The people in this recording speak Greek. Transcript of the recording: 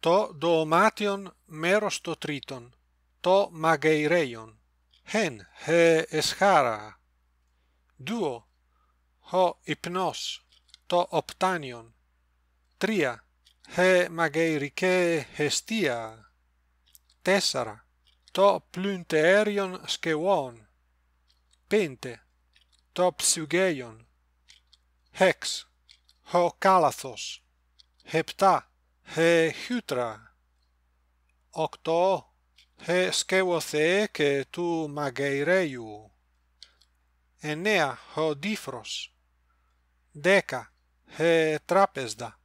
το δωμάτιον μέρος το τρίτον, το μαγειρέιον. Χεν, χε εσχάρα. Δύο, ο υπνός, το οπτάνιον. Τρία, χε μαγειρικέ εστία. Τέσσερα, το πλυντεέριον σκευόν. Πέντε, το ψυγέιον. Έξ, ο κάλαθος. Επτά, 8. Ε. Σκέουθαικε του Μαγεϊρέιου. 9. Ο Ντίφρος. 10. Ε. Τράπεζδα.